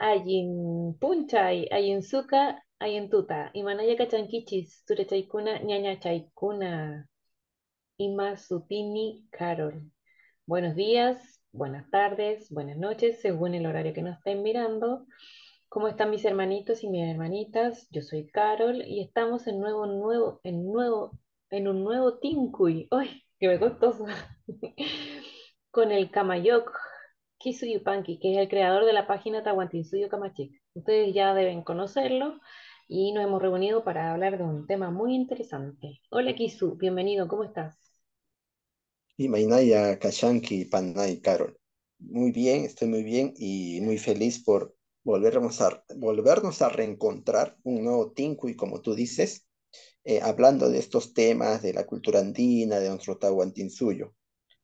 ayin punchay, ayin suka, ayin tuta. Imanaya kachankichis, turechaykuna, ñaña chaikuna. Ima Carol. Buenos días, buenas tardes, buenas noches, según el horario que nos estén mirando. ¿Cómo están mis hermanitos y mis hermanitas? Yo soy Carol y estamos en nuevo, nuevo, en nuevo, en un nuevo Tinkuy. ¡Ay, qué me costoso! Con el Kamayok, Kisu que es el creador de la página Tahuantinsuyo Camachic. Ustedes ya deben conocerlo y nos hemos reunido para hablar de un tema muy interesante. Hola Kisu, bienvenido, ¿cómo estás? Y Kashanki, Panay Carol. Muy bien, estoy muy bien y muy feliz por volvernos a, volvernos a reencontrar un nuevo Tinku y como tú dices, eh, hablando de estos temas, de la cultura andina, de nuestro Tahuantinsuyo.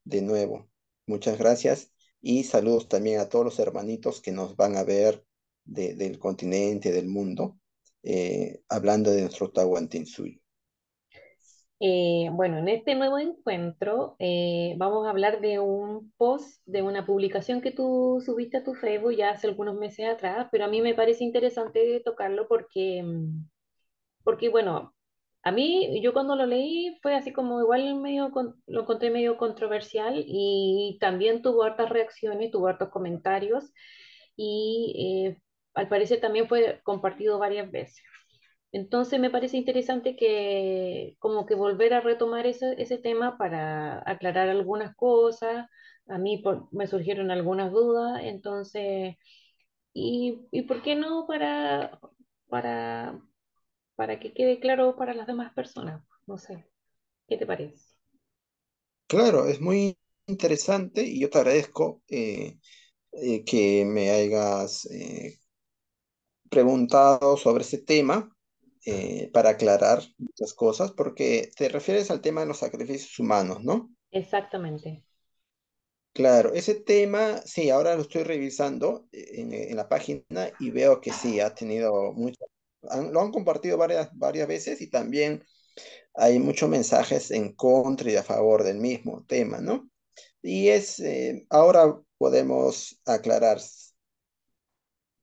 De nuevo, muchas gracias y saludos también a todos los hermanitos que nos van a ver del continente, del mundo, eh, hablando de nuestro Tahuantinsuy. Eh, bueno, en este nuevo encuentro eh, vamos a hablar de un post, de una publicación que tú subiste a tu Facebook ya hace algunos meses atrás, pero a mí me parece interesante tocarlo porque, mm, porque bueno, a mí, yo cuando lo leí fue así como igual medio lo encontré medio controversial y también tuvo hartas reacciones, tuvo hartos comentarios y eh, al parecer también fue compartido varias veces. Entonces me parece interesante que como que volver a retomar ese, ese tema para aclarar algunas cosas. A mí me surgieron algunas dudas, entonces, y, y por qué no para, para para que quede claro para las demás personas. No sé, ¿qué te parece? Claro, es muy interesante y yo te agradezco eh, eh, que me hayas eh, preguntado sobre ese tema para aclarar muchas cosas, porque te refieres al tema de los sacrificios humanos, ¿no? Exactamente. Claro, ese tema, sí, ahora lo estoy revisando en, en la página y veo que sí, ha tenido mucha lo han compartido varias, varias veces y también hay muchos mensajes en contra y a favor del mismo tema, ¿no? Y es, eh, ahora podemos aclarar.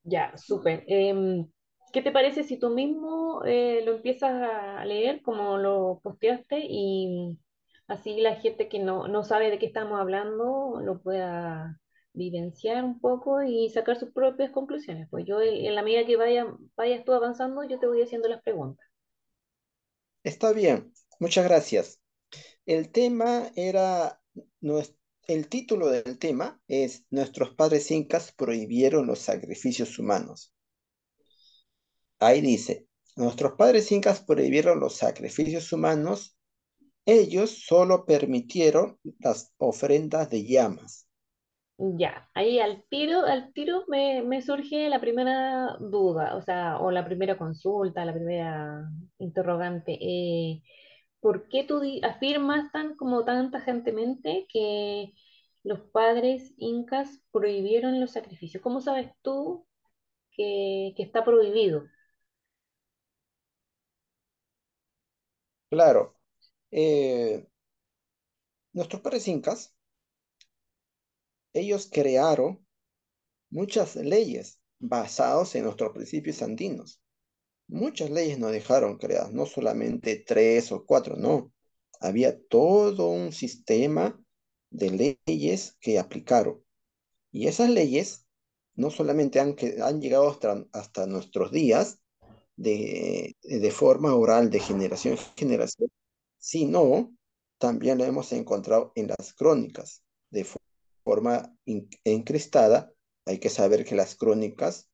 Ya, súper. Em, ¿Qué te parece si tú mismo eh, lo empiezas a leer como lo posteaste y así la gente que no sabe de qué estamos hablando lo pueda vivenciar un poco y sacar sus propias conclusiones. Pues yo, en la medida que vaya, vayas tú avanzando, yo te voy haciendo las preguntas. Está bien, muchas gracias. El tema era, el título del tema es Nuestros padres incas prohibieron los sacrificios humanos. Ahí dice, nuestros padres incas prohibieron los sacrificios humanos, ellos solo permitieron las ofrendas de llamas ya, ahí al tiro, al tiro me, surge la primera duda, o sea, o la primera consulta, la primera interrogante. Eh, ¿por qué tú afirmas tan como tanta gentemente que los padres incas prohibieron los sacrificios? ¿Cómo sabes tú que, está prohibido? Claro, eh, nuestros padres incas ellos crearon muchas leyes basadas en nuestros principios andinos. Muchas leyes nos dejaron creadas, no solamente tres o cuatro, no. Había todo un sistema de leyes que aplicaron. Y esas leyes no solamente han, llegado hasta, nuestros días de, forma oral, de generación en generación, sino también lo hemos encontrado en las crónicas, de forma encristada, hay que saber que las crónicas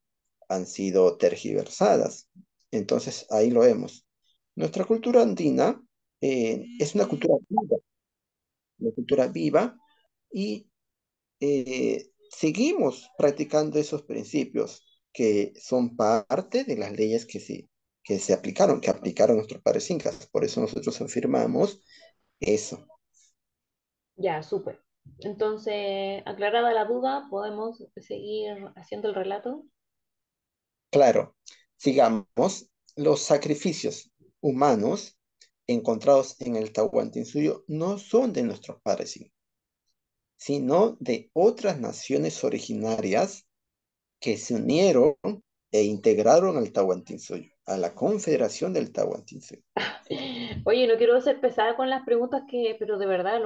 han sido tergiversadas. Entonces, ahí lo vemos. Nuestra cultura andina eh, es una cultura viva, una cultura viva, y eh, seguimos practicando esos principios que son parte de las leyes que se, que se aplicaron, que aplicaron nuestros padres incas. Por eso nosotros afirmamos eso. Ya, súper. Entonces, aclarada la duda, podemos seguir haciendo el relato. Claro, sigamos. Los sacrificios humanos encontrados en el Tahuantinsuyo no son de nuestros padres, sino de otras naciones originarias que se unieron e integraron al Tahuantinsuyo a la Confederación del Tahuantinsuyo. Oye, no quiero ser pesada con las preguntas que, pero de verdad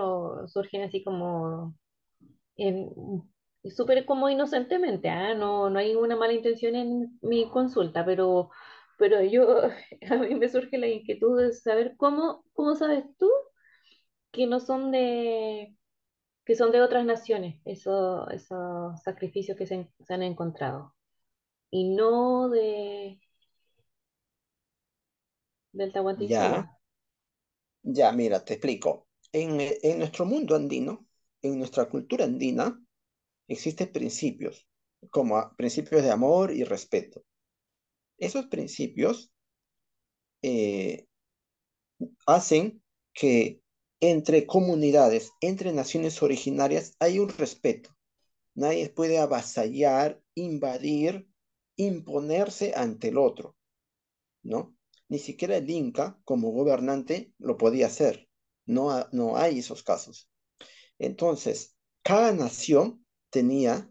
surgen así como súper como inocentemente, ¿ah? no, no hay ninguna mala intención en mi consulta, pero, pero yo a mí me surge la inquietud de saber cómo, cómo sabes tú que no son de que son de otras naciones, esos, esos sacrificios que se han encontrado. Y no de, ya, ya, mira, te explico. En, nuestro mundo andino, en nuestra cultura andina, existen principios, como principios de amor y respeto. Esos principios eh, hacen que entre comunidades, entre naciones originarias, hay un respeto. Nadie puede avasallar, invadir, imponerse ante el otro, ¿no? Ni siquiera el Inca, como gobernante, lo podía hacer. No, no hay esos casos. Entonces, cada nación tenía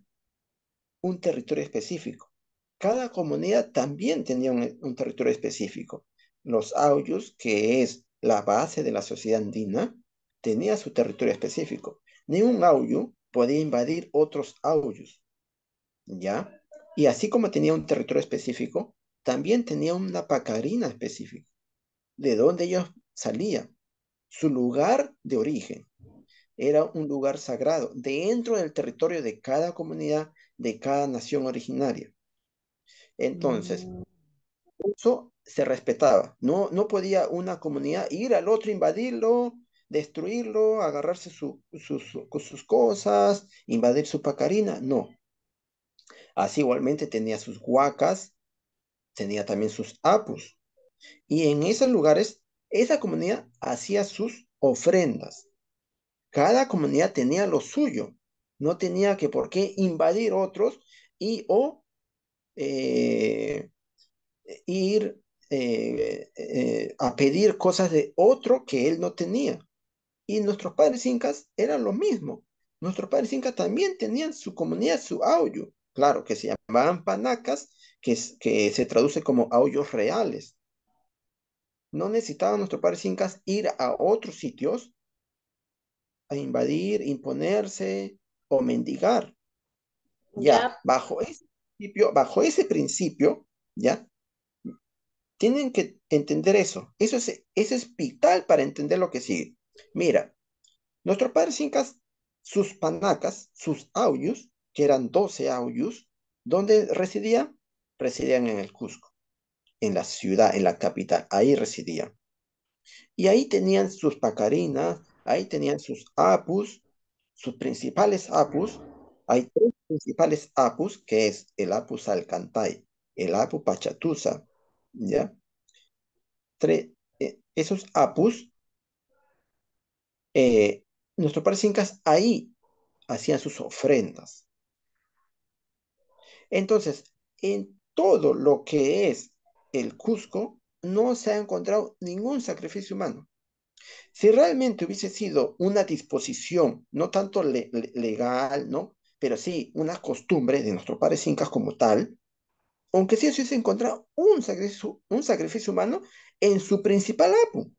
un territorio específico. Cada comunidad también tenía un, territorio específico. Los Auyus, que es la base de la sociedad andina, tenía su territorio específico. ni un Auyu podía invadir otros Auyus. ¿Ya? Y así como tenía un territorio específico, también tenía una pacarina específica, de donde ellos salían, su lugar de origen. Era un lugar sagrado dentro del territorio de cada comunidad, de cada nación originaria. Entonces, mm. eso se respetaba. No, no podía una comunidad ir al otro, invadirlo, destruirlo, agarrarse sus, sus cosas, invadir su pacarina. No. Así igualmente tenía sus huacas, tenía también sus apus. Y en esos lugares, esa comunidad hacía sus ofrendas. Cada comunidad tenía lo suyo. No tenía que por qué invadir otros y o eh, ir eh, eh, a pedir cosas de otro que él no tenía. Y nuestros padres incas eran lo mismo. Nuestros padres incas también tenían su comunidad, su auyu, Claro, que se llamaban panacas, que, se traduce como a reales. No necesitaban nuestros padres incas ir a otros sitios a invadir, imponerse o mendigar. Ya, bajo ese principio, ya, tienen que entender eso. Eso es, vital para entender lo que sigue. Mira, nuestros padres incas, sus panacas, sus aullos, que eran 12 aullos, donde residían residían en el Cusco, en la ciudad, en la capital, ahí residían. Y ahí tenían sus pacarinas, ahí tenían sus apus, sus principales apus. Hay tres principales apus, que es el apus alcantay, el apus pachatusa, ¿ya? Eh, esos apus, eh, nuestros padres incas ahí hacían sus ofrendas. Entonces, en todo lo que es el Cusco, no se ha encontrado ningún sacrificio humano. Si realmente hubiese sido una disposición, no tanto legal, ¿no? Pero sí una costumbre de nuestros padres incas como tal, aunque sí se hubiese encontrado un sacrificio, un sacrificio humano en su principal apu.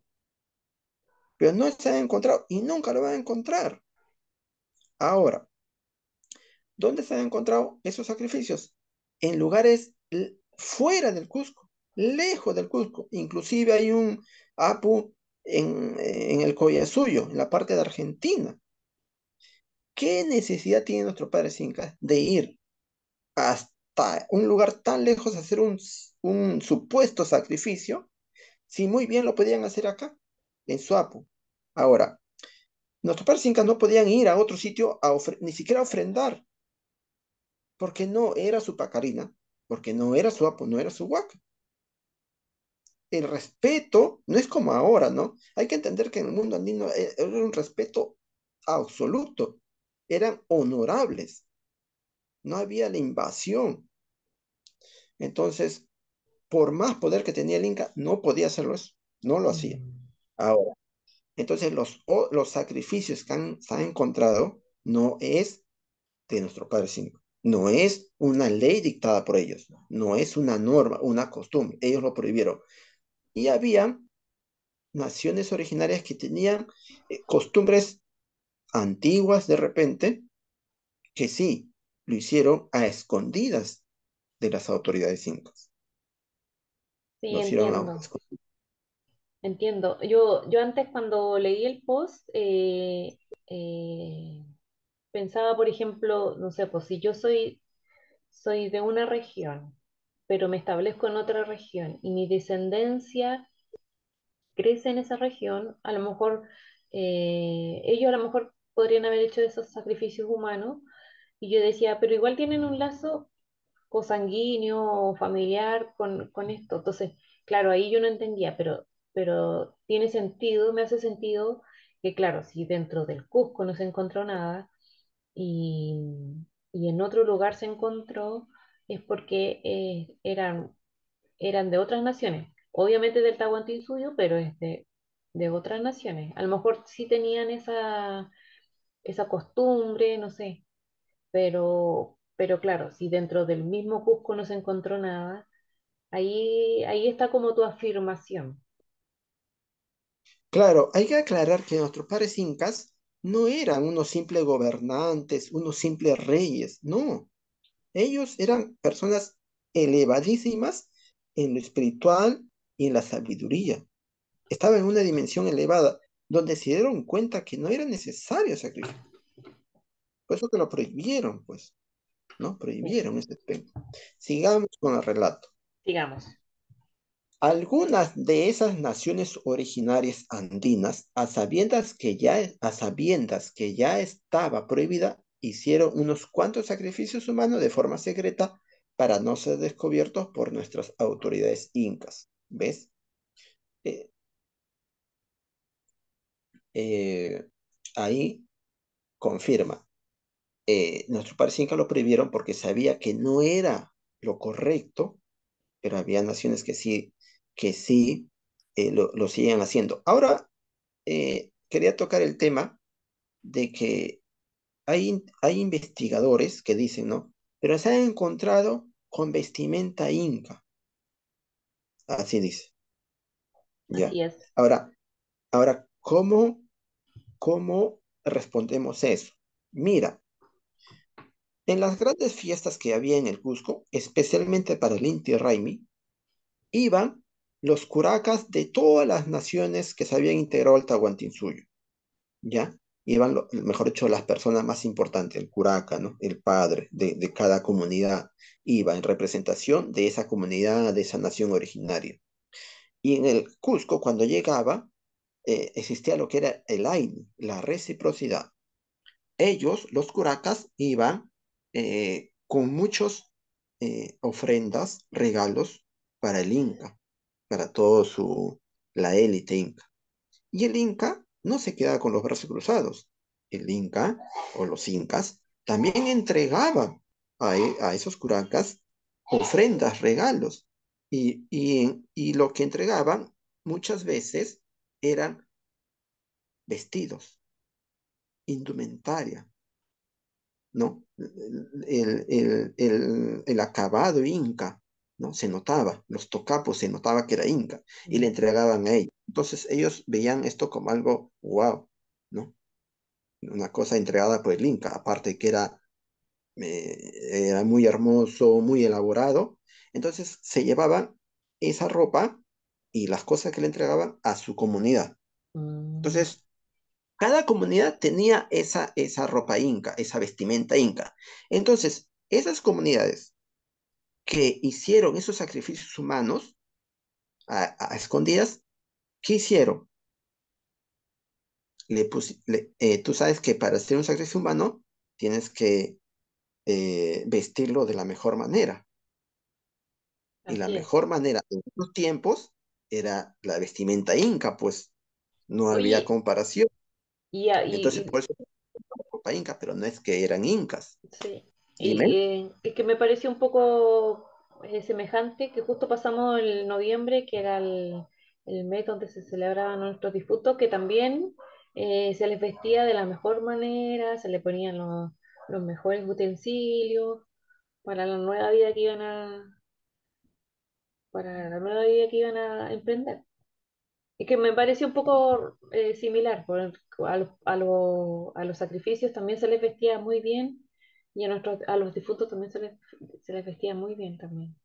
Pero no se ha encontrado y nunca lo va a encontrar. Ahora, ¿dónde se han encontrado esos sacrificios? En lugares fuera del Cusco, lejos del Cusco. Inclusive hay un APU en, el Suyo, en la parte de Argentina. ¿Qué necesidad tiene nuestro padre Sinca de ir hasta un lugar tan lejos a hacer un, supuesto sacrificio si muy bien lo podían hacer acá, en su apu Ahora, nuestros padres incas no podían ir a otro sitio ni siquiera a ofrendar, porque no era su pacarina, porque no era su apo, no era su huaca. El respeto no es como ahora, ¿no? Hay que entender que en el mundo andino eh, era un respeto absoluto, eran honorables, no había la invasión. Entonces, por más poder que tenía el Inca, no podía hacerlo eso, no lo hacía. Mm. Ahora, entonces los, los sacrificios que han, se han encontrado no es de nuestro Padre Cinco. No es una ley dictada por ellos, no es una norma, una costumbre, ellos lo prohibieron. Y había naciones originarias que tenían eh, costumbres antiguas de repente, que sí, lo hicieron a escondidas de las autoridades incas. Sí, entiendo. Entiendo. Yo, yo antes cuando leí el post, eh, eh pensaba, por ejemplo, no sé, pues si yo soy, soy de una región, pero me establezco en otra región y mi descendencia crece en esa región, a lo mejor eh, ellos a lo mejor podrían haber hecho esos sacrificios humanos. Y yo decía, pero igual tienen un lazo cosanguíneo familiar con, esto. Entonces, claro, ahí yo no entendía, pero, pero tiene sentido, me hace sentido que, claro, si dentro del Cusco no se encontró nada, y, en otro lugar se encontró es porque eh, eran, eran de otras naciones. Obviamente del Tahuantinsuyo, pero es de, otras naciones. A lo mejor sí tenían esa, esa costumbre, no sé. Pero, pero claro, si dentro del mismo Cusco no se encontró nada, ahí, ahí está como tu afirmación. Claro, hay que aclarar que nuestros padres incas no eran unos simples gobernantes, unos simples reyes, no. Ellos eran personas elevadísimas en lo espiritual y en la sabiduría. Estaban en una dimensión elevada donde se dieron cuenta que no era necesario sacrificar. Por eso que lo prohibieron, pues. ¿No? Prohibieron este tema. Sigamos con el relato. Sigamos. Algunas de esas naciones originarias andinas, a sabiendas que ya, que ya estaba prohibida, hicieron unos cuantos sacrificios humanos de forma secreta para no ser descubiertos por nuestras autoridades incas. ¿Ves? Eh, eh, ahí confirma. Nuestro eh, nuestros padres incas lo prohibieron porque sabía que no era lo correcto, pero había naciones que sí que sí eh, lo, siguen haciendo. Ahora, eh, quería tocar el tema de que hay, hay investigadores que dicen, ¿no? Pero se han encontrado con vestimenta inca. Así dice. Ya. Ahora, ahora ¿cómo, ¿cómo respondemos eso? Mira, en las grandes fiestas que había en el Cusco, especialmente para el Inti Raimi, iban los curacas de todas las naciones que se habían integrado al Tahuantinsuyo, ¿ya? Iban, mejor dicho, las personas más importantes, el curaca, ¿no? El padre de, cada comunidad iba en representación de esa comunidad, de esa nación originaria. Y en el Cusco, cuando llegaba, eh, existía lo que era el AIN, la reciprocidad. Ellos, los curacas, iban eh, con muchas eh, ofrendas, regalos para el Inca a toda su, la élite inca. Y el inca no se quedaba con los brazos cruzados. El inca o los incas también entregaban a, e, esos curacas ofrendas, regalos. Y, lo que entregaban muchas veces eran vestidos, indumentaria, ¿no? el, acabado inca ¿no? Se notaba, los tocapos se notaba que era inca y le entregaban a ellos. Entonces ellos veían esto como algo, wow, ¿no? Una cosa entregada por el inca, aparte que era, eh, era muy hermoso, muy elaborado. Entonces se llevaban esa ropa y las cosas que le entregaban a su comunidad. Entonces, mm. cada comunidad tenía esa, esa ropa inca, esa vestimenta inca. Entonces, esas comunidades que hicieron esos sacrificios humanos a, escondidas, ¿qué hicieron? Le eh, tú sabes que para hacer un sacrificio humano tienes que eh, vestirlo de la mejor manera. y la mejor manera en los tiempos era la vestimenta inca, pues no había comparación. Y, Entonces, por eso inca, pero no es que eran incas. Sí. Y, es que me pareció un poco eh, semejante que justo pasamos en noviembre, que era el, mes donde se celebraban nuestros disputos que también eh, se les vestía de la mejor manera, se les ponían los, mejores utensilios para la nueva vida que iban a para la nueva vida que iban a emprender. y que me pareció un poco eh, similar, a, a los sacrificios también se les vestía muy bien y a, los difuntos también se les, vestía muy bien también.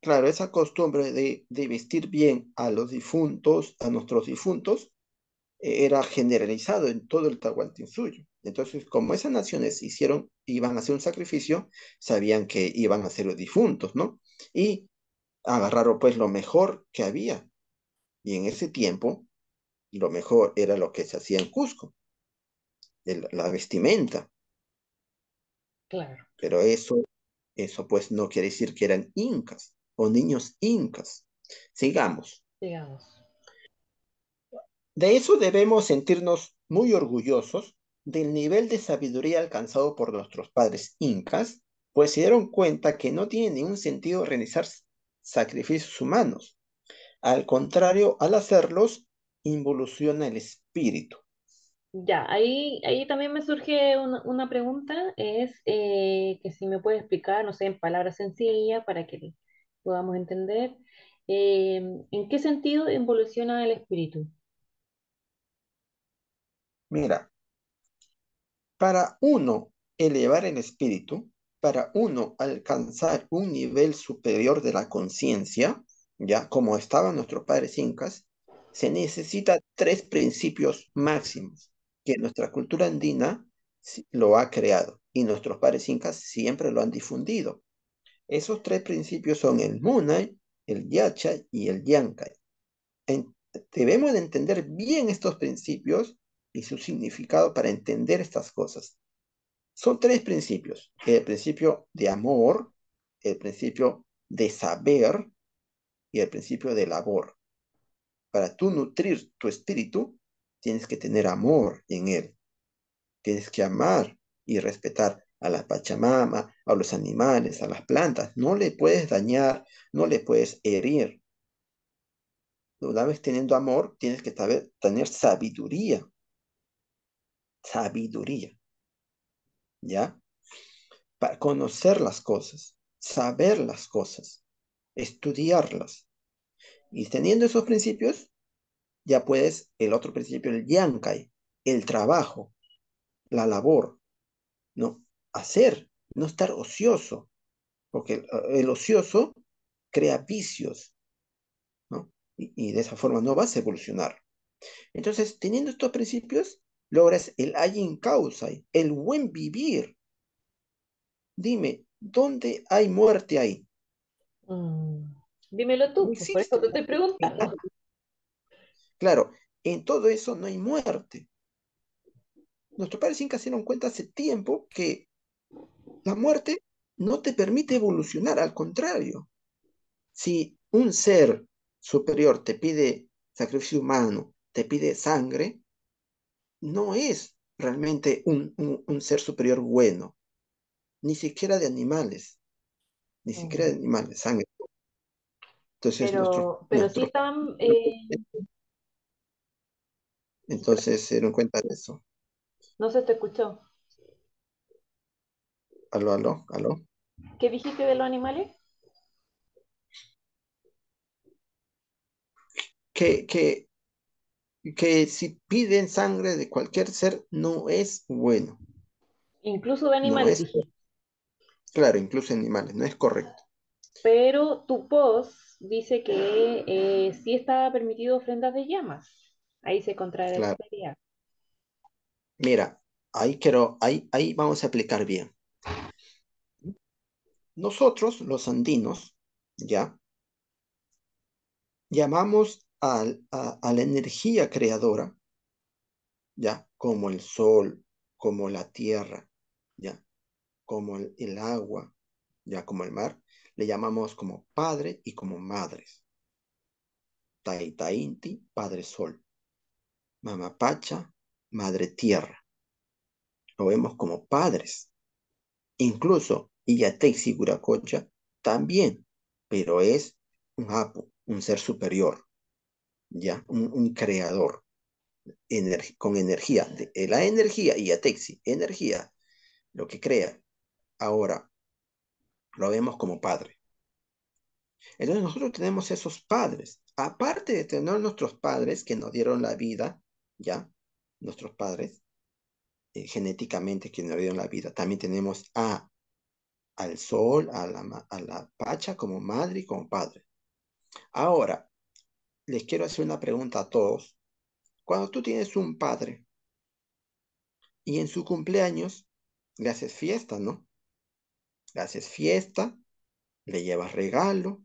Claro, esa costumbre de, de vestir bien a los difuntos, a nuestros difuntos, eh, era generalizado en todo el Tahuantinsuyo. Entonces, como esas naciones hicieron, iban a hacer un sacrificio, sabían que iban a ser los difuntos, ¿no? Y agarraron pues lo mejor que había. Y en ese tiempo, lo mejor era lo que se hacía en Cusco, la vestimenta. Claro. Pero eso, eso pues no quiere decir que eran incas o niños incas. Sigamos. Sigamos. De eso debemos sentirnos muy orgullosos del nivel de sabiduría alcanzado por nuestros padres incas, pues se dieron cuenta que no tiene ningún sentido realizar sacrificios humanos. Al contrario, al hacerlos, involuciona el espíritu. Ya, ahí, ahí también me surge una, pregunta, es eh, que si me puede explicar, no sé, en palabras sencillas para que podamos entender, eh, ¿en qué sentido evoluciona el espíritu? Mira, para uno elevar el espíritu, para uno alcanzar un nivel superior de la conciencia, ya como estaban nuestros padres incas, se necesita tres principios máximos nuestra cultura andina lo ha creado y nuestros pares incas siempre lo han difundido. Esos tres principios son el Munay, el Yacha y el Yankay. debemos de entender bien estos principios y su significado para entender estas cosas. Son tres principios. El principio de amor, el principio de saber y el principio de labor. Para tú nutrir tu espíritu, tienes que tener amor en él. Tienes que amar y respetar a la Pachamama, a los animales, a las plantas. No le puedes dañar, no le puedes herir. Una vez teniendo amor, tienes que tener sabiduría. Sabiduría. ¿Ya? Para conocer las cosas, saber las cosas, estudiarlas. Y teniendo esos principios, ya puedes, el otro principio, el yankai, el trabajo, la labor, ¿no? Hacer, no estar ocioso, porque eh, el, ocioso crea vicios, ¿no? Y, de esa forma no vas a evolucionar. Entonces, teniendo estos principios, logras el ayin causa, el buen vivir. Dime, ¿dónde hay muerte ahí? Mm, dímelo tú, pues, por te estoy Claro, en todo eso no hay muerte. Nuestros padres incas se dieron cuenta hace tiempo que la muerte no te permite evolucionar, al contrario. Si un ser superior te pide sacrificio humano, te pide sangre, no es realmente un, ser superior bueno, ni siquiera de animales, ni siquiera de animales, sangre. Entonces, pero, nuestro, entonces se dieron cuenta de eso. No se te escuchó. Aló, aló, aló. ¿Qué dijiste de los animales? Que, que, que si piden sangre de cualquier ser no es bueno. Incluso de animales. claro, incluso animales, no es correcto. Pero tu post dice que eh, sí está permitido ofrendas de llamas. Ahí se contrae la el Mira, ahí quiero, ahí, ahí vamos a aplicar bien. Nosotros, los andinos, ¿ya? Llamamos a, la energía creadora, ¿ya? Como el sol, como la tierra, ¿ya? Como el, agua, ¿ya? Como el mar, le llamamos como padre y como madres. Taitainti, padre sol. Pacha, Madre Tierra. Lo vemos como padres. Incluso Iyatexi Guracocha también, pero es un Apu, un ser superior, ¿ya? Un, creador con energía. De la energía, Iyatexi, energía, lo que crea. Ahora, lo vemos como padre. Entonces nosotros tenemos esos padres. Aparte de tener nuestros padres que nos dieron la vida, ¿ya? Nuestros padres, eh, genéticamente, quienes nos dieron la vida. También tenemos a, al sol, a la, a la pacha como madre y como padre. Ahora, les quiero hacer una pregunta a todos. Cuando tú tienes un padre y en su cumpleaños le haces fiesta, ¿no? Le haces fiesta, le llevas regalo,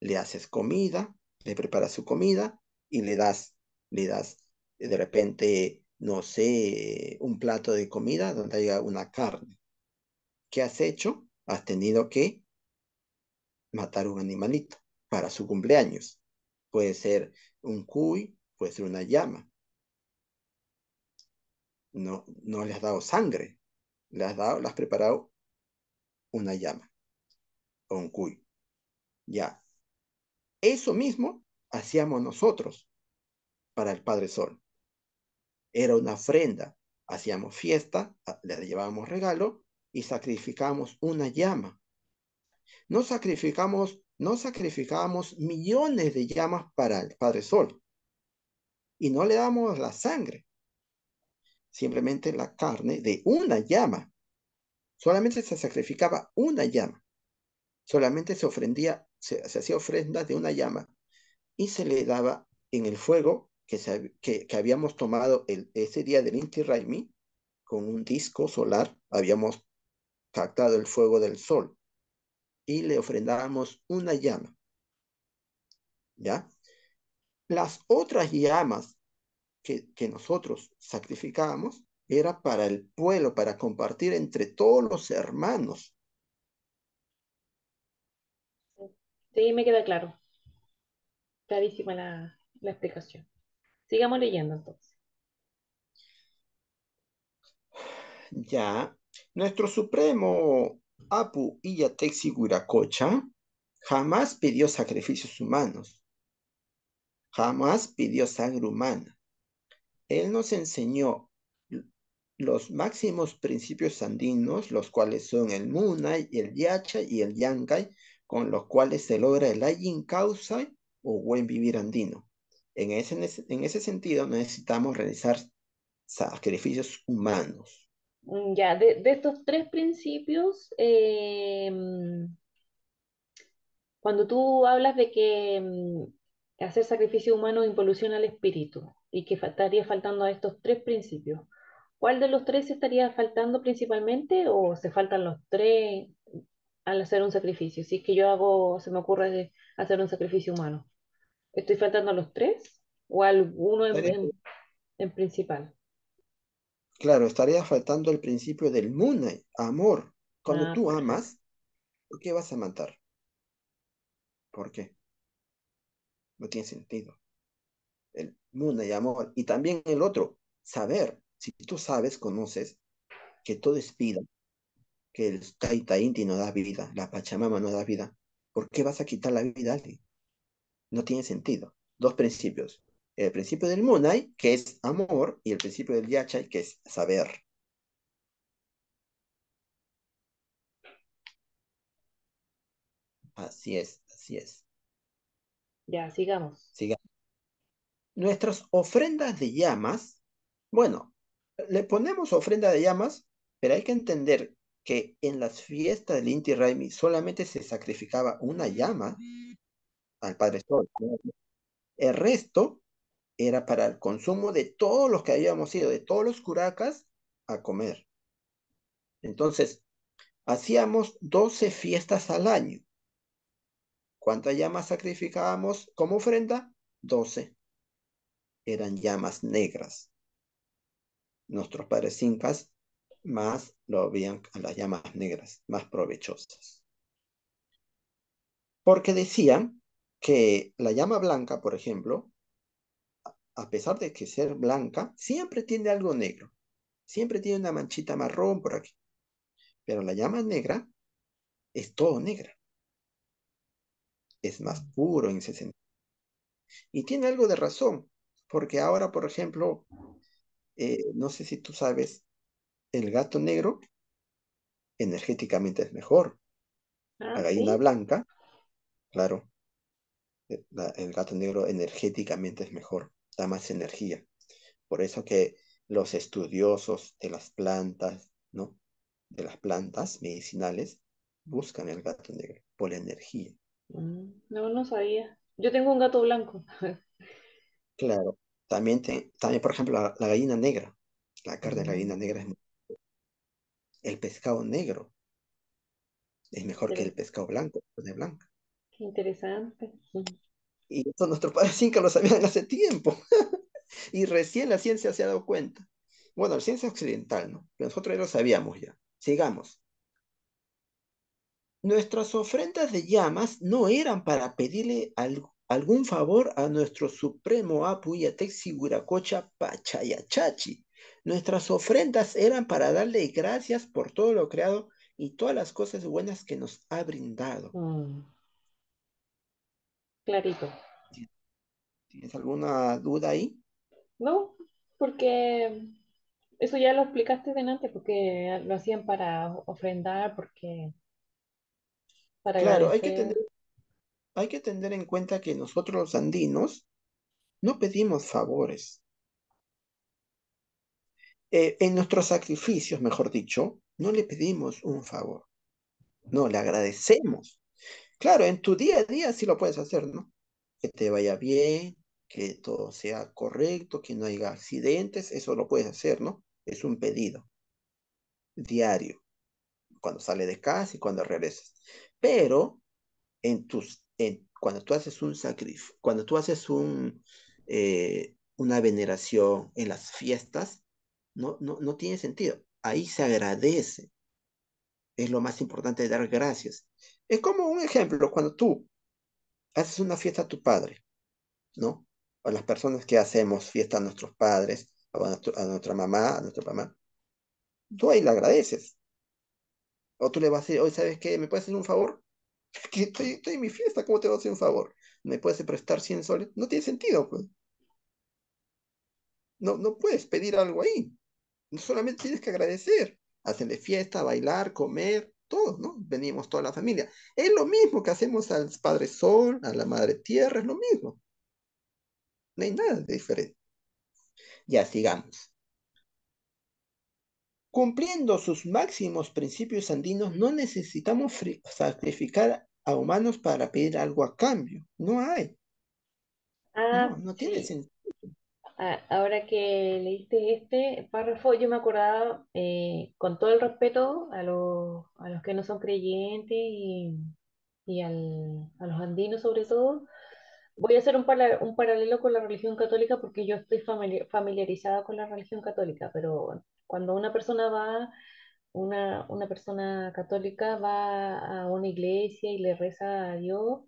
le haces comida, le preparas su comida y le das, le das de repente, no sé, un plato de comida donde haya una carne. ¿Qué has hecho? Has tenido que matar un animalito para su cumpleaños. Puede ser un cuy, puede ser una llama. No, no le has dado sangre, le has dado, le has preparado una llama o un cuy. Ya. Eso mismo hacíamos nosotros para el Padre Sol era una ofrenda. Hacíamos fiesta, le llevábamos regalo y sacrificamos una llama. No sacrificamos, no sacrificábamos millones de llamas para el Padre Sol. Y no le damos la sangre, simplemente la carne de una llama. Solamente se sacrificaba una llama. Solamente se ofrendía, se, se hacía ofrenda de una llama y se le daba en el fuego que, habíamos tomado el, ese día del Inti Raimi con un disco solar, habíamos captado el fuego del sol y le ofrendábamos una llama. ¿Ya? Las otras llamas que, que nosotros sacrificábamos era para el pueblo, para compartir entre todos los hermanos. Sí, me queda claro. Clarísima la explicación. Sigamos leyendo entonces. Ya. Nuestro supremo Apu Iyatexi Guracocha jamás pidió sacrificios humanos. Jamás pidió sangre humana. Él nos enseñó los máximos principios andinos, los cuales son el Munay, el Yacha y el Yangay, con los cuales se logra el Ayin Causa o buen vivir andino. En ese, en ese sentido, necesitamos realizar sacrificios humanos. Mm, ya, de, de estos tres principios, eh, cuando tú hablas de que mm, hacer sacrificio humano involuciona al espíritu y que estaría faltando a estos tres principios, ¿cuál de los tres estaría faltando principalmente o se faltan los tres al hacer un sacrificio? Si es que yo hago, se me ocurre hacer un sacrificio humano. ¿Estoy faltando a los tres? ¿O alguno en, principal? Claro, estaría faltando el principio del Munay, amor. Cuando ah, tú amas, ¿por qué vas a matar? ¿Por qué? No tiene sentido. El y amor. Y también el otro, saber. Si tú sabes, conoces que todo es vida, que el Taita Inti no da vida, la Pachamama no da vida, ¿por qué vas a quitar la vida a ti no tiene sentido. Dos principios. El principio del Munai, que es amor, y el principio del Yachai, que es saber. Así es, así es. Ya, sigamos. Sigamos. Nuestras ofrendas de llamas, bueno, le ponemos ofrenda de llamas, pero hay que entender que en las fiestas del Inti Raimi solamente se sacrificaba una llama al Padre Sol. El resto era para el consumo de todos los que habíamos ido, de todos los curacas, a comer. Entonces, hacíamos 12 fiestas al año. ¿Cuántas llamas sacrificábamos como ofrenda? 12. Eran llamas negras. Nuestros padres incas más lo veían a las llamas negras, más provechosas. Porque decían que la llama blanca, por ejemplo, a pesar de que ser blanca, siempre tiene algo negro. Siempre tiene una manchita marrón por aquí. Pero la llama negra es todo negra. Es más puro en ese sentido. Y tiene algo de razón, porque ahora, por ejemplo, eh, no sé si tú sabes, el gato negro energéticamente es mejor. la ah, gallina blanca, claro, el gato negro energéticamente es mejor, da más energía. Por eso que los estudiosos de las plantas, ¿no? De las plantas medicinales buscan el gato negro por la energía. Mm, no, no, sabía. Yo tengo un gato blanco. Claro. También, también por ejemplo, la, gallina negra. La carne de la gallina mm. negra es muy... El pescado negro es mejor que el pescado blanco, de blanco. Interesante. Y eso nuestros padres incas lo sabían hace tiempo. y recién la ciencia se ha dado cuenta. Bueno, la ciencia occidental, ¿no? nosotros ya lo sabíamos ya. Sigamos. Nuestras ofrendas de llamas no eran para pedirle algún favor a nuestro supremo Apu Huiracocha Pachayachachi. Nuestras ofrendas eran para darle gracias por todo lo creado y todas las cosas buenas que nos ha brindado. Mm clarito. ¿Tienes alguna duda ahí? No, porque eso ya lo explicaste delante, porque lo hacían para ofrendar, porque... Para claro, hay que, tener, hay que tener en cuenta que nosotros los andinos no pedimos favores. Eh, en nuestros sacrificios, mejor dicho, no le pedimos un favor. No, le agradecemos Claro, en tu día a día sí lo puedes hacer, ¿no? Que te vaya bien, que todo sea correcto, que no haya accidentes, eso lo puedes hacer, ¿no? Es un pedido diario, cuando sales de casa y cuando regresas. Pero en tus, cuando tú haces un sacrificio, cuando tú haces un, eh, una veneración en las fiestas, no, no, no tiene sentido. Ahí se agradece. Es lo más importante, dar gracias. Es como un ejemplo, cuando tú haces una fiesta a tu padre, ¿no? O las personas que hacemos fiesta a nuestros padres, a, nuestra mamá, a nuestra mamá, tú ahí le agradeces. O tú le vas a decir, hoy ¿sabes qué? ¿Me puedes hacer un favor? Que estoy, en mi fiesta, ¿cómo te voy a hacer un favor? ¿Me puedes prestar 100 soles? No tiene sentido, pues. No, no puedes pedir algo ahí. Solamente tienes que agradecer. Hacerle fiesta, bailar, comer, todos, ¿no? Venimos toda la familia. Es lo mismo que hacemos al Padre Sol, a la Madre Tierra, es lo mismo. No hay nada diferente. Ya sigamos. Cumpliendo sus máximos principios andinos, no necesitamos sacrificar a humanos para pedir algo a cambio. No hay. no, ah, tiene sentido ahora que leíste este párrafo, yo me acordaba, eh, con todo el respeto a, los, a los que no son creyentes y, y al, a los andinos sobre todo, voy a hacer un, un paralelo con la religión católica porque yo estoy familiarizada con la religión católica, pero cuando una persona va una, una, persona católica va a una iglesia y le reza a Dios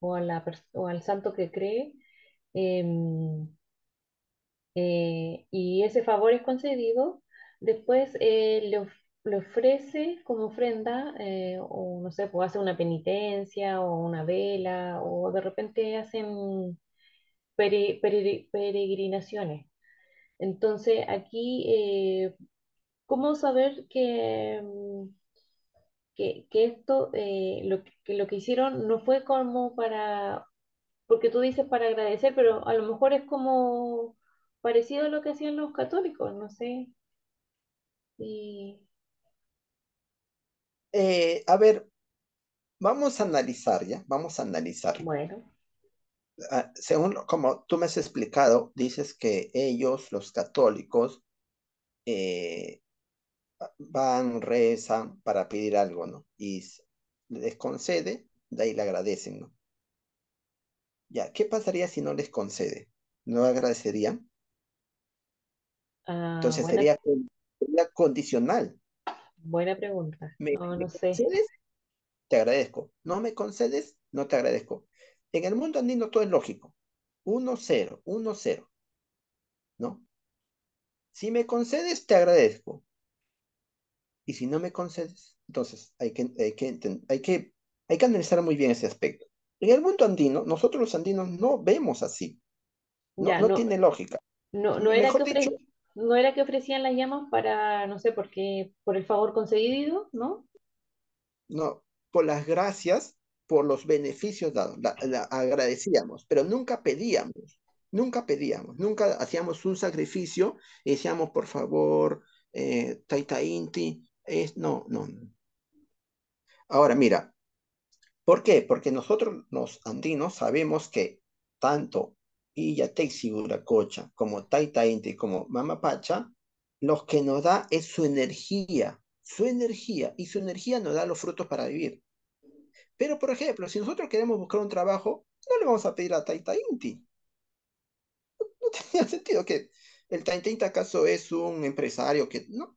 o, a la, o al santo que cree, em, eh, y ese favor es concedido, después eh, le, ofrece como ofrenda, eh, o no sé, puede hace una penitencia o una vela, o de repente hacen peregrinaciones. Entonces, aquí, eh, ¿cómo saber que, mm, esto, que lo que hicieron no fue como para, porque tú dices para agradecer, pero a lo mejor es como parecido a lo que hacían los católicos, no sé. Eh, a ver, vamos a analizar, ¿ya? Vamos a analizar. Bueno. Ah, según como tú me has explicado, dices que ellos, los católicos, eh, van, rezan para pedir algo, ¿no? Y les concede, de ahí le agradecen, ¿no? Ya, ¿qué pasaría si no les concede? ¿No agradecerían? Ah, entonces sería, la condicional. Buena pregunta. ¿Me, concedes? Te agradezco. ¿No me concedes? No te agradezco. En el mundo andino todo es lógico. Uno, cero. Uno, cero. ¿No? Si me concedes, te agradezco. Y si no me concedes, entonces hay que, hay que, hay que, analizar muy bien ese aspecto. En el mundo andino, nosotros los andinos no vemos así. No, tiene lógica. No, no era que no era que ofrecían las llamas para, no sé, qué por el favor conseguido, ¿no? No, por las gracias, por los beneficios dados, la, agradecíamos, pero nunca pedíamos, nunca pedíamos, nunca hacíamos un sacrificio y decíamos, por favor, eh, Taita Inti, es, no, no. Ahora, mira, ¿por qué? Porque nosotros los andinos sabemos que tanto y ya Yatexi cocha, como Taita Inti, como Mamapacha, Pacha, los que nos da es su energía, su energía, y su energía nos da los frutos para vivir. Pero, por ejemplo, si nosotros queremos buscar un trabajo, no le vamos a pedir a Taita Inti. No, tenía sentido que el Taita Inti acaso es un empresario que no.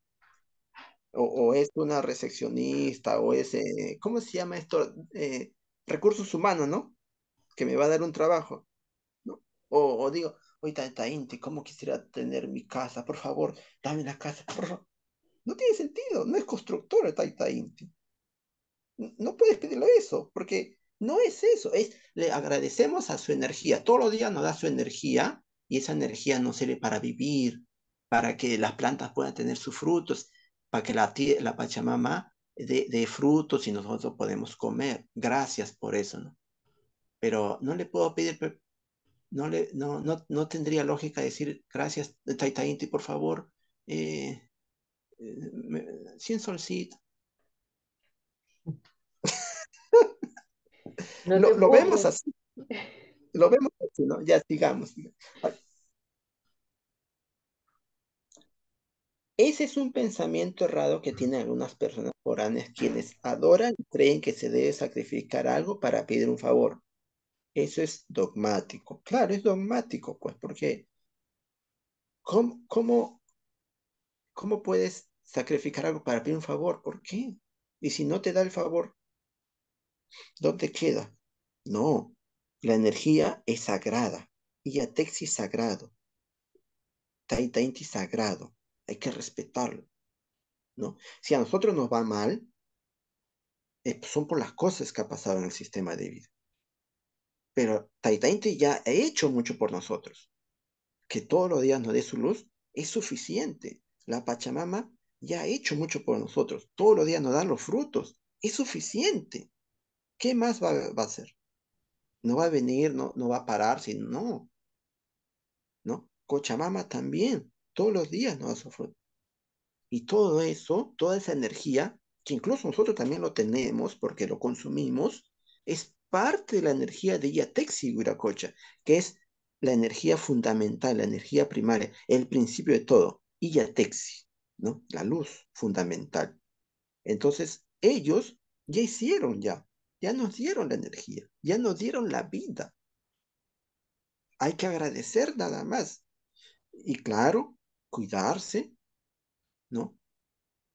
O, es una recepcionista, o es, eh, ¿cómo se llama esto? Eh, recursos humanos, ¿no? Que me va a dar un trabajo. O, digo, oye Taita Inti, ¿cómo quisiera tener mi casa? Por favor, dame la casa, por No tiene sentido, no es constructora Taita Inti. No puedes pedirle eso, porque no es eso, es le agradecemos a su energía. Todos los días nos da su energía y esa energía nos sirve para vivir, para que las plantas puedan tener sus frutos, para que la, la Pachamama dé, frutos y nosotros podemos comer. Gracias por eso, ¿no? Pero no le puedo pedir no, le, no, no, no tendría lógica decir gracias, Taita Inti, por favor, sin eh, eh, lo, vemos así. Lo vemos así, ¿no? Ya sigamos. Ese es un pensamiento errado que tienen algunas personas foráneas quienes adoran y creen que se debe sacrificar algo para pedir un favor. Eso es dogmático. Claro, es dogmático, pues, porque ¿cómo, cómo, cómo puedes sacrificar algo para pedir un favor? ¿Por qué? Y si no te da el favor, ¿dónde queda? No, la energía es sagrada. Y a es sagrado. Taitainti sagrado. Hay que respetarlo. ¿no? Si a nosotros nos va mal, son por las cosas que ha pasado en el sistema de vida. Pero Taitainti ya ha hecho mucho por nosotros. Que todos los días nos dé su luz es suficiente. La Pachamama ya ha hecho mucho por nosotros. Todos los días nos dan los frutos. Es suficiente. ¿Qué más va, a hacer? No va a venir, no, no va a parar, sino, no. ¿No? Cochamama también. Todos los días nos da su fruto. Y todo eso, toda esa energía, que incluso nosotros también lo tenemos porque lo consumimos, es parte de la energía de Yatexi que es la energía fundamental, la energía primaria, el principio de todo, y Yatexi, ¿no? La luz fundamental. Entonces, ellos ya hicieron ya, ya nos dieron la energía, ya nos dieron la vida. Hay que agradecer nada más. Y claro, cuidarse, ¿no?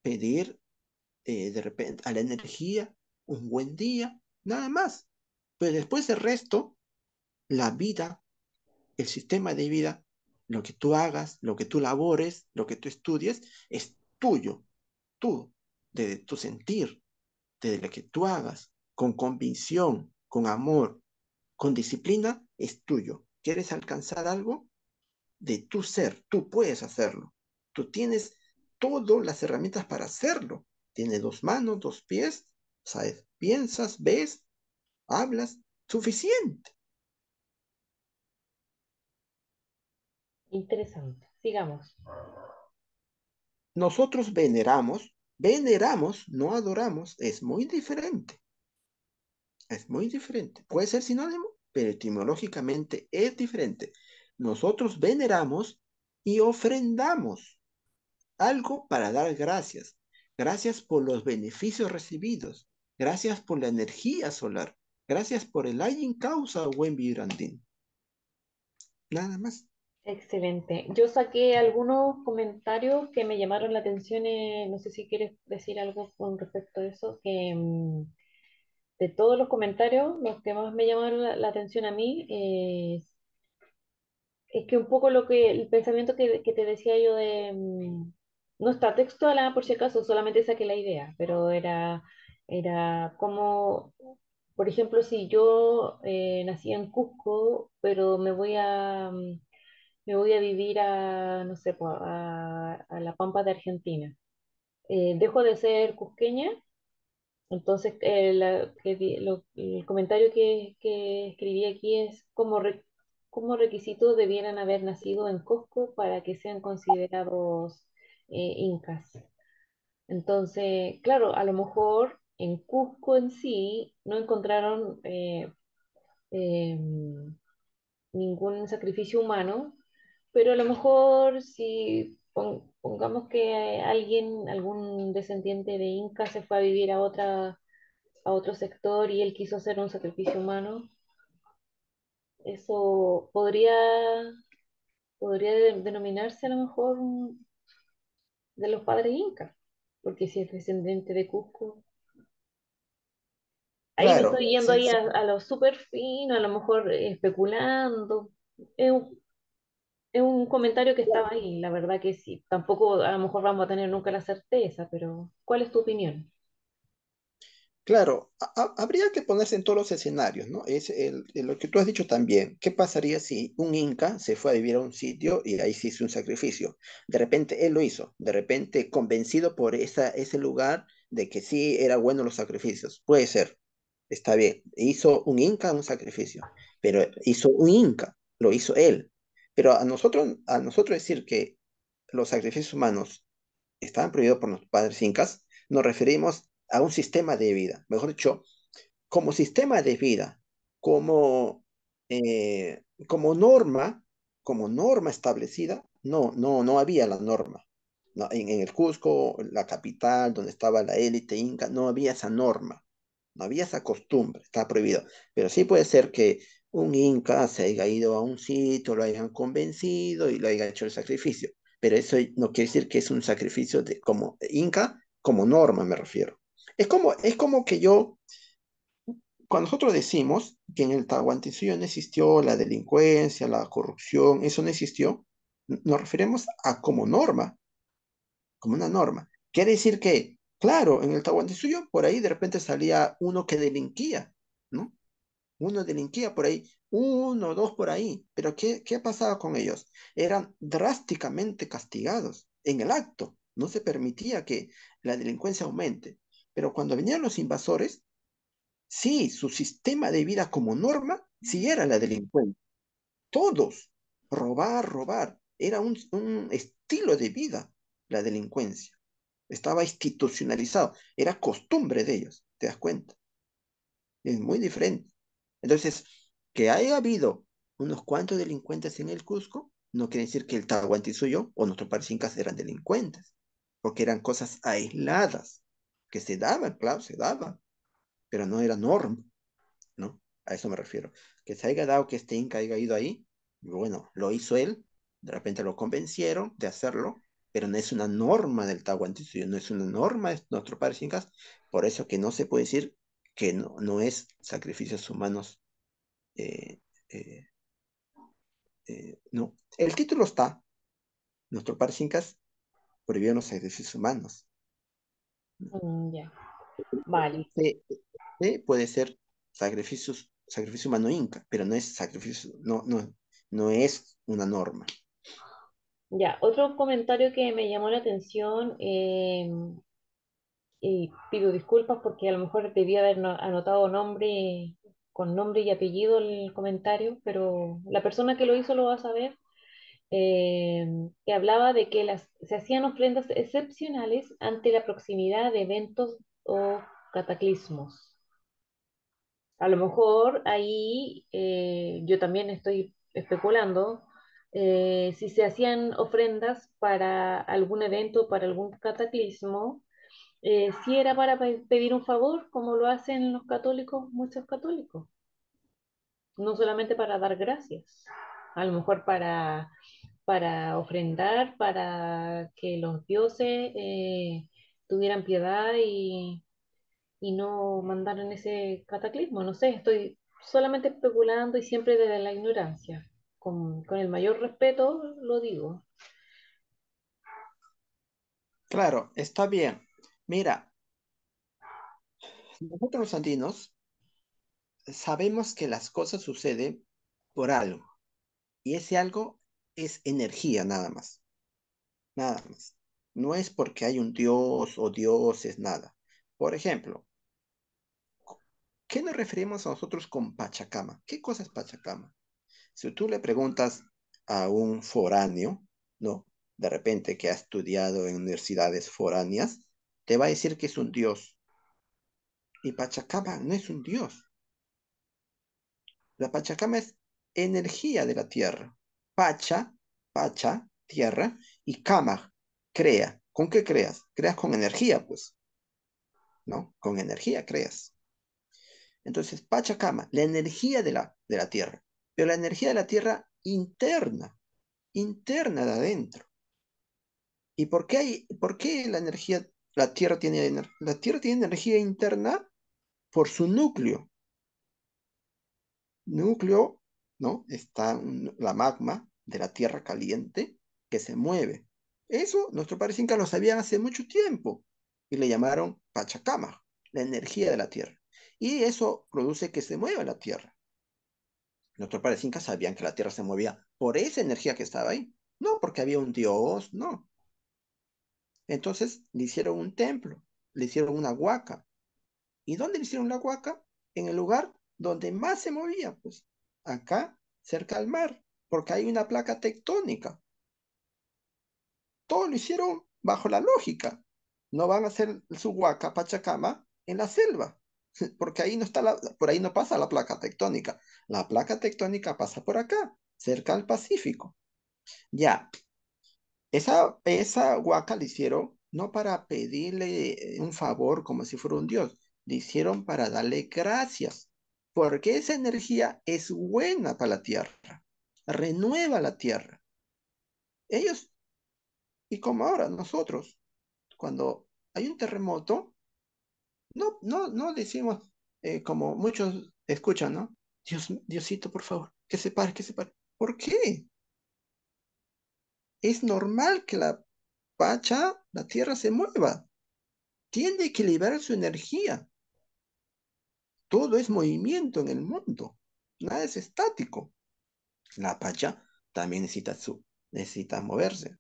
Pedir eh, de repente a la energía un buen día, nada más. Pero pues después del resto, la vida, el sistema de vida, lo que tú hagas, lo que tú labores, lo que tú estudies, es tuyo, tú, desde tu sentir, desde lo que tú hagas, con convicción, con amor, con disciplina, es tuyo. ¿Quieres alcanzar algo? De tu ser, tú puedes hacerlo. Tú tienes todas las herramientas para hacerlo. Tienes dos manos, dos pies, sabes, piensas, ves, hablas suficiente. Interesante. Sigamos. Nosotros veneramos, veneramos, no adoramos, es muy diferente. Es muy diferente. Puede ser sinónimo, pero etimológicamente es diferente. Nosotros veneramos y ofrendamos algo para dar gracias. Gracias por los beneficios recibidos. Gracias por la energía solar. Gracias por el hay en causa, buen vibrantín. Nada más. Excelente. Yo saqué algunos comentarios que me llamaron la atención. Eh, no sé si quieres decir algo con respecto a eso, que mm, de todos los comentarios, los que más me llamaron la, atención a mí eh, es que un poco lo que el pensamiento que, te decía yo de mm, no está textual, por si acaso, solamente saqué la idea, pero era era como por ejemplo, si yo eh, nací en Cusco, pero me voy a, mm, me voy a vivir a, no sé, a, la Pampa de Argentina, eh, dejo de ser cusqueña. Entonces, eh, el comentario que, escribí aquí es como, requisitos como requisito debieran haber nacido en Cusco para que sean considerados incas. Entonces, claro, a lo mejor en Cusco en sí no encontraron eh, em, ningún sacrificio humano, pero a lo mejor si pongamos que alguien, algún descendiente de Inca se fue a vivir a, otra, a otro sector y él quiso hacer un sacrificio humano, eso podría, podría denominarse a lo mejor de los padres Inca, porque si es descendiente de Cusco, Ahí me estoy yendo ahí A, lo súper fino, a lo mejor eh, especulando. Es un, comentario que estaba ahí, la verdad que sí. Tampoco a lo mejor vamos a tener nunca la certeza, pero ¿cuál es tu opinión? Claro, habría que ponerse en todos los escenarios, ¿no? Es lo que tú has dicho también. ¿Qué pasaría si un inca se fue a vivir a un sitio y ahí se hizo un sacrificio? De repente él lo hizo, de repente convencido por esa, ese lugar de que sí era bueno los sacrificios. Puede ser está bien, hizo un inca un sacrificio, pero hizo un inca, lo hizo él. Pero a nosotros, a nosotros decir que los sacrificios humanos estaban prohibidos por los padres incas, nos referimos a un sistema de vida. Mejor dicho, como sistema de vida, como, eh, como norma, como norma establecida, no, no, no había la norma. en, en el Cusco, la capital, donde estaba la élite inca, no había esa norma. No había esa costumbre, Estaba prohibido. Pero sí puede ser que un inca se haya ido a un sitio, lo hayan convencido y lo haya hecho el sacrificio. Pero eso no quiere decir que es un sacrificio de, como inca, como norma me refiero. Es como, es como que yo, cuando nosotros decimos que en el Tahuantinsuyo no existió la delincuencia, la corrupción, eso no existió, nos referimos a como norma, como una norma. Quiere decir que Claro, en el Tahuantinsuyo por ahí de repente salía uno que delinquía, ¿no? Uno delinquía por ahí, uno, dos por ahí. Pero ¿qué, qué pasaba con ellos? Eran drásticamente castigados en el acto. No se permitía que la delincuencia aumente. Pero cuando venían los invasores, sí, su sistema de vida como norma, sí era la delincuencia. Todos, robar, robar, era un estilo de vida la delincuencia. Estaba institucionalizado. Era costumbre de ellos, ¿te das cuenta? Es muy diferente. Entonces, que haya habido unos cuantos delincuentes en el Cusco, no quiere decir que el Tahuantinsuyo o nuestros incas eran delincuentes, porque eran cosas aisladas, que se daban, claro, se daba pero no era norma, ¿no? A eso me refiero. Que se haya dado que este Inca haya ido ahí, bueno, lo hizo él, de repente lo convencieron de hacerlo, pero no es una norma del Tahuantinsuyo, no es una norma de nuestro Padre por eso que no se puede decir que no, es sacrificios humanos. Eh, eh, eh, no, el título está, nuestro Padre Incas prohibió los sacrificios humanos. Mm, ya, puede ser sacrificios, sacrificio humano inca, pero no es sacrificio, no, no, no es una norma. Ya, otro comentario que me llamó la atención, eh, y pido disculpas porque a lo mejor debía haber anotado nombre, con nombre y apellido el comentario, pero la persona que lo hizo lo va a saber, eh, que hablaba de que las, se hacían ofrendas excepcionales ante la proximidad de eventos o cataclismos. A lo mejor ahí eh, yo también estoy especulando, eh, si se hacían ofrendas para algún evento, para algún cataclismo, eh, si era para pedir un favor, como lo hacen los católicos, muchos católicos. No solamente para dar gracias, a lo mejor para, para ofrendar, para que los dioses eh, tuvieran piedad y, y no mandaran ese cataclismo. No sé, estoy solamente especulando y siempre desde la ignorancia con, el mayor respeto lo digo. Claro, está bien. Mira, nosotros los andinos sabemos que las cosas suceden por algo. Y ese algo es energía nada más. Nada más. No es porque hay un dios o dioses, nada. Por ejemplo, ¿qué nos referimos a nosotros con Pachacama? ¿Qué cosa es Pachacama? Si tú le preguntas a un foráneo, ¿no? De repente que ha estudiado en universidades foráneas, te va a decir que es un dios. Y Pachacama no es un dios. La Pachacama es energía de la tierra. Pacha, Pacha, tierra, y Cama, crea. ¿Con qué creas? Creas con energía, pues. ¿No? Con energía creas. Entonces, Pachacama, la energía de la, de la tierra pero la energía de la Tierra interna, interna de adentro. ¿Y por qué, hay, por la energía, la Tierra tiene La Tierra tiene energía interna por su núcleo. Núcleo, ¿no? Está la magma de la Tierra caliente que se mueve. Eso nuestro padre incas lo sabían hace mucho tiempo y le llamaron Pachacama, la energía de la Tierra. Y eso produce que se mueva la Tierra. Nuestros padres incas sabían que la Tierra se movía por esa energía que estaba ahí, no porque había un dios, no. Entonces le hicieron un templo, le hicieron una huaca. ¿Y dónde le hicieron la huaca? En el lugar donde más se movía, pues acá, cerca al mar, porque hay una placa tectónica. Todo lo hicieron bajo la lógica. No van a hacer su huaca Pachacama en la selva. porque ahí no está por ahí no pasa la placa tectónica. La placa tectónica pasa por acá, cerca al Pacífico. Ya, esa, esa huaca le hicieron no para pedirle eh, un favor como si fuera un dios, le hicieron para darle gracias, porque esa energía es buena para la tierra, renueva la tierra. Ellos, y como ahora nosotros, cuando hay un terremoto, no, no, no decimos eh, como muchos escuchan, ¿no? Dios, Diosito, por favor, que se pare, que se pare. ¿Por qué? Es normal que la pacha, la tierra se mueva. Tiene que liberar su energía. Todo es movimiento en el mundo. Nada es estático. La pacha también necesita, su, necesita moverse.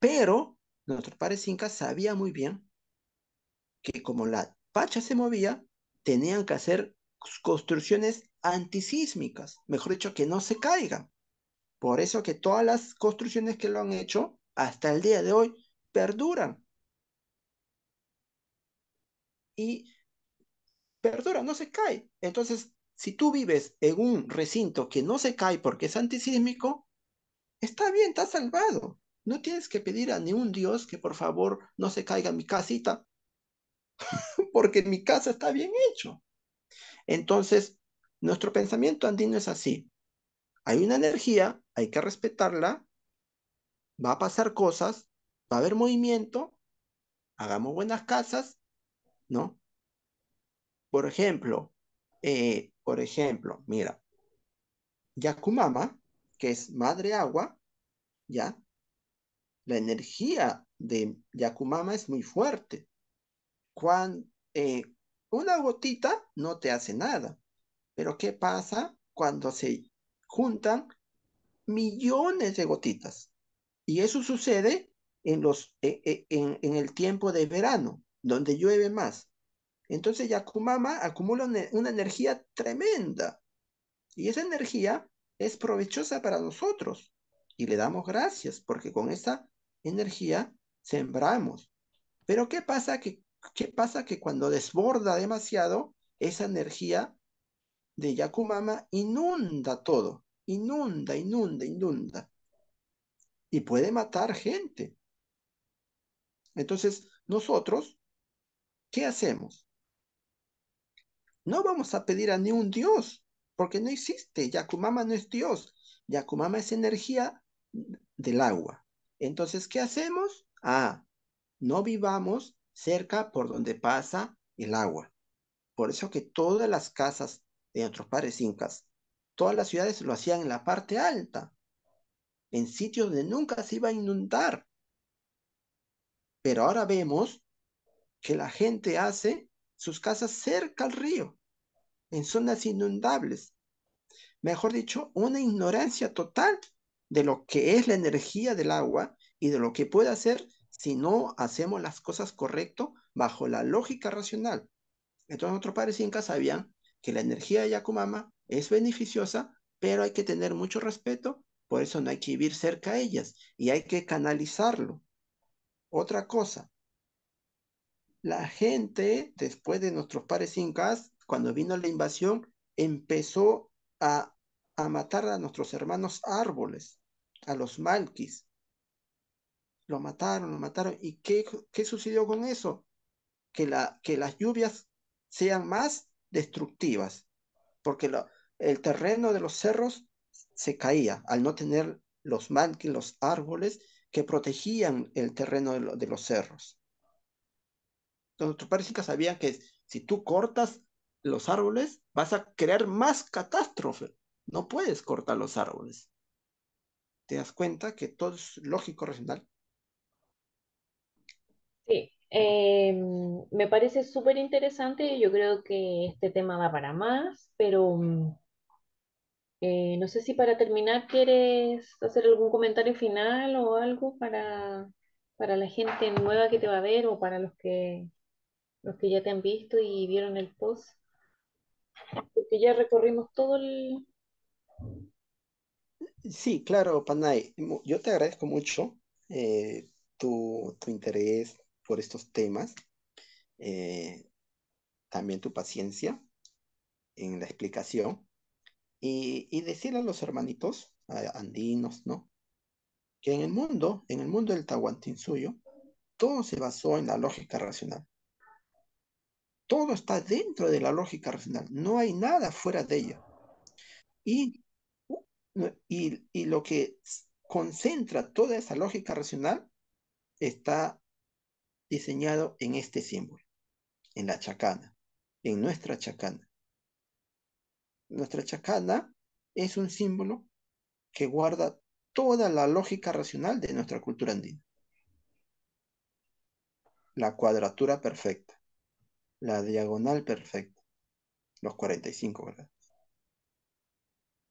Pero nuestro padre incas sabía muy bien que como la Pacha se movía, tenían que hacer construcciones antisísmicas, mejor dicho, que no se caigan. Por eso que todas las construcciones que lo han hecho hasta el día de hoy perduran. Y perduran, no se cae. Entonces, si tú vives en un recinto que no se cae porque es antisísmico, está bien, está salvado. No tienes que pedir a ningún Dios que por favor no se caiga mi casita. porque mi casa está bien hecho. Entonces, nuestro pensamiento andino es así. Hay una energía, hay que respetarla, va a pasar cosas, va a haber movimiento, hagamos buenas casas, ¿no? Por ejemplo, eh, por ejemplo, mira, Yakumama, que es madre agua, ¿ya? La energía de Yakumama es muy fuerte. Eh, una gotita no te hace nada. Pero ¿qué pasa cuando se juntan millones de gotitas? Y eso sucede en, los, e, e, en, en el tiempo de verano, donde llueve más. Entonces Yakumama acumula una energía tremenda. Y esa energía es provechosa para nosotros. Y le damos gracias porque con esa energía sembramos. Pero ¿qué pasa que ¿Qué pasa? Que cuando desborda demasiado, esa energía de Yakumama inunda todo, inunda, inunda, inunda. Y puede matar gente. Entonces, nosotros, ¿qué hacemos? No vamos a pedir a ni un dios, porque no existe. Yakumama no es dios. Yakumama es energía del agua. Entonces, ¿qué hacemos? Ah, no vivamos cerca por donde pasa el agua. Por eso que todas las casas de nuestros pares incas, todas las ciudades lo hacían en la parte alta, en sitios donde nunca se iba a inundar. Pero ahora vemos que la gente hace sus casas cerca al río, en zonas inundables. Mejor dicho, una ignorancia total de lo que es la energía del agua y de lo que puede hacer si no hacemos las cosas correcto bajo la lógica racional. Entonces nuestros padres incas sabían que la energía de Yakumama es beneficiosa, pero hay que tener mucho respeto, por eso no hay que vivir cerca a ellas y hay que canalizarlo. Otra cosa, la gente después de nuestros padres incas, cuando vino la invasión, empezó a, a matar a nuestros hermanos árboles, a los malquis, lo mataron, lo mataron. ¿Y qué, sucedió con eso? Que, la, que las lluvias sean más destructivas, porque el terreno de los cerros se caía al no tener los que los árboles que protegían el terreno de, los cerros. Nuestros padres sabían que si tú cortas los árboles, vas a crear más catástrofe. No puedes cortar los árboles. Te das cuenta que todo es lógico, racional, Sí, em, me parece súper interesante. Yo creo que este tema va para más, pero mm, eh, no sé si para terminar quieres hacer algún comentario final o algo para, para la gente nueva que te va a ver o para los que, los que ya te han visto y vieron el post. Porque ya recorrimos todo el... Sí, claro, Panay. Yo te agradezco mucho eh, tu, tu interés, por estos temas. Eh, también tu paciencia en la explicación. Y, y decirle a los hermanitos andinos, ¿no? Que en el mundo, en el mundo del Tahuantinsuyo, todo se basó en la lógica racional. Todo está dentro de la lógica racional. No hay nada fuera de ella. Y, y, y lo que concentra toda esa lógica racional está diseñado en este símbolo, en la chacana, en nuestra chacana. Nuestra chacana es un símbolo que guarda toda la lógica racional de nuestra cultura andina. La cuadratura perfecta, la diagonal perfecta, los 45 verdad.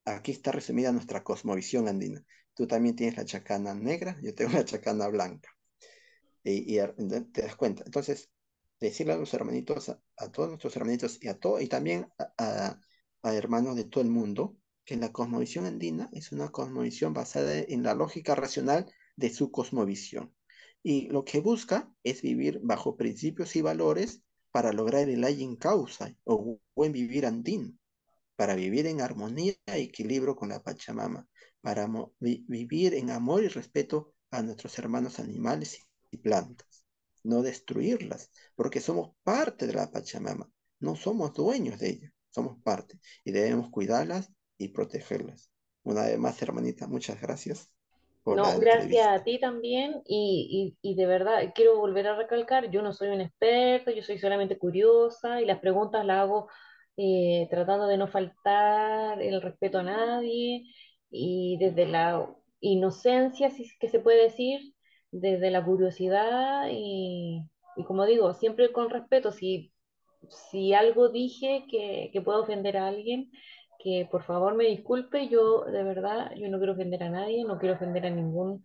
Aquí está resumida nuestra cosmovisión andina. Tú también tienes la chacana negra, yo tengo la chacana blanca. Y, te das cuenta. Entonces, decirle a los hermanitos, a, todos nuestros hermanitos y a todo, y también a, hermanos de todo el mundo, que la cosmovisión andina es una cosmovisión basada en la lógica racional de su cosmovisión. Y lo que busca es vivir bajo principios y valores para lograr el hay en causa o buen vivir andín para vivir en armonía y equilibrio con la Pachamama, para vivir en amor y respeto a nuestros hermanos animales plantas, no destruirlas, porque somos parte de la Pachamama, no somos dueños de ella, somos parte y debemos cuidarlas y protegerlas. Una vez más, hermanita, muchas gracias. no, gracias a ti también y, de verdad quiero volver a recalcar, yo no soy un experto, yo soy solamente curiosa y las preguntas las hago eh, tratando de no faltar el respeto a nadie y desde la inocencia, si que se puede decir, desde la curiosidad y, como digo, siempre con respeto, si, algo dije que, pueda ofender a alguien, que por favor me disculpe, yo de verdad, yo no quiero ofender a nadie, no quiero ofender a ningún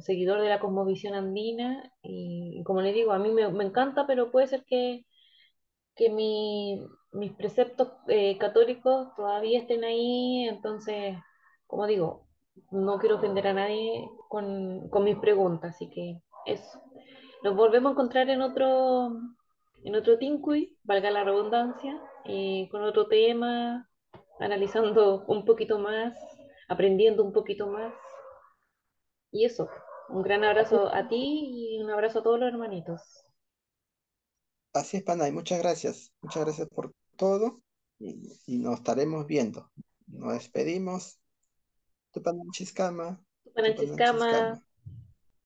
seguidor de la cosmovisión andina y, como le digo, a mí me, encanta, pero puede ser que, mis preceptos eh, católicos todavía estén ahí, entonces, como digo, no quiero ofender a nadie con, mis preguntas, así que eso. Nos volvemos a encontrar en otro, en otro valga la redundancia, con otro tema, analizando un poquito más, aprendiendo un poquito más. Y eso, un gran abrazo a ti y un abrazo a todos los hermanitos. Así es, Panay, muchas gracias. Muchas gracias por todo y nos estaremos viendo. Nos despedimos. Tupananchishkama. Tupananchishkama.